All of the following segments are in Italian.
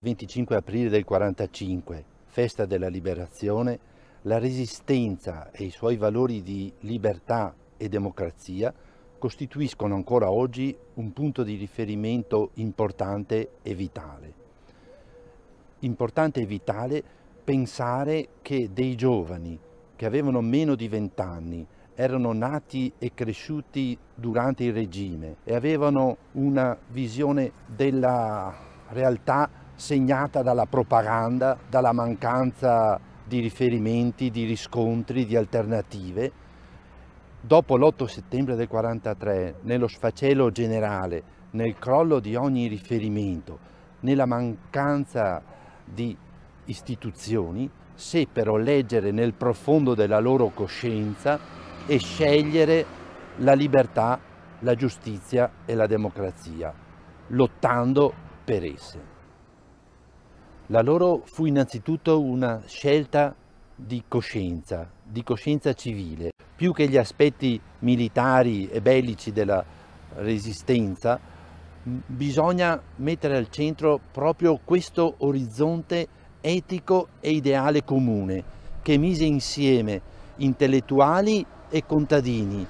25 aprile del 45, festa della liberazione, la resistenza e i suoi valori di libertà e democrazia costituiscono ancora oggi un punto di riferimento importante e vitale. Importante e vitale pensare che dei giovani che avevano meno di 20 anni, erano nati e cresciuti durante il regime e avevano una visione della realtà segnata dalla propaganda, dalla mancanza di riferimenti, di riscontri, di alternative. Dopo l'8 settembre del 1943, nello sfacelo generale, nel crollo di ogni riferimento, nella mancanza di istituzioni, seppero leggere nel profondo della loro coscienza e scegliere la libertà, la giustizia e la democrazia, lottando per esse. La loro fu innanzitutto una scelta di coscienza, di coscienza civile. Più che gli aspetti militari e bellici della resistenza, bisogna mettere al centro proprio questo orizzonte etico e ideale comune che mise insieme intellettuali e contadini,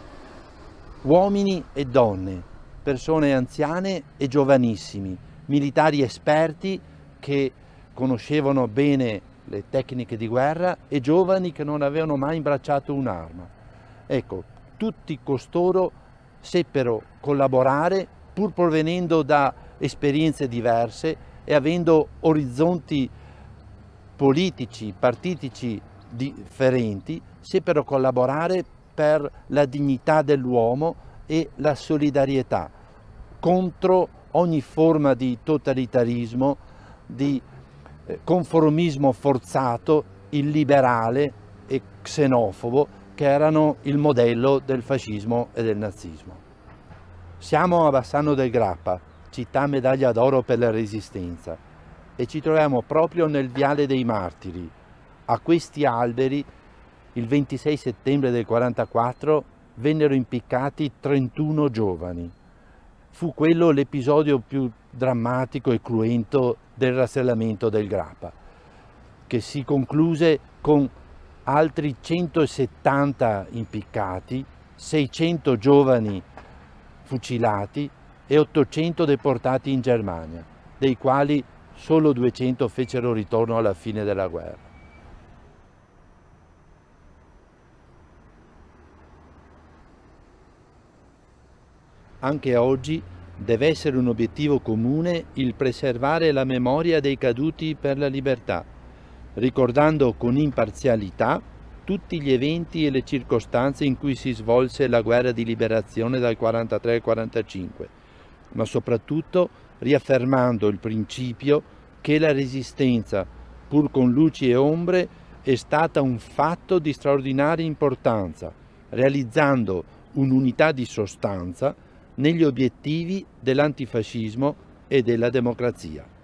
uomini e donne, persone anziane e giovanissimi, militari esperti che conoscevano bene le tecniche di guerra e giovani che non avevano mai imbracciato un'arma. Ecco, tutti costoro seppero collaborare pur provenendo da esperienze diverse e avendo orizzonti politici, partitici differenti, seppero collaborare per la dignità dell'uomo e la solidarietà contro ogni forma di totalitarismo, di eh, conformismo forzato, illiberale e xenofobo che erano il modello del fascismo e del nazismo. Siamo a Bassano del Grappa, città medaglia d'oro per la resistenza, e ci troviamo proprio nel Viale dei Martiri. A questi alberi, il 26 settembre del 1944, vennero impiccati 31 giovani fu quello l'episodio più drammatico e cruento del rastrellamento del Grappa, che si concluse con altri 170 impiccati, 600 giovani fucilati e 800 deportati in Germania, dei quali solo 200 fecero ritorno alla fine della guerra. anche oggi, deve essere un obiettivo comune il preservare la memoria dei caduti per la libertà, ricordando con imparzialità tutti gli eventi e le circostanze in cui si svolse la guerra di liberazione dal 43 al 45, ma soprattutto riaffermando il principio che la resistenza, pur con luci e ombre, è stata un fatto di straordinaria importanza, realizzando un'unità di sostanza negli obiettivi dell'antifascismo e della democrazia.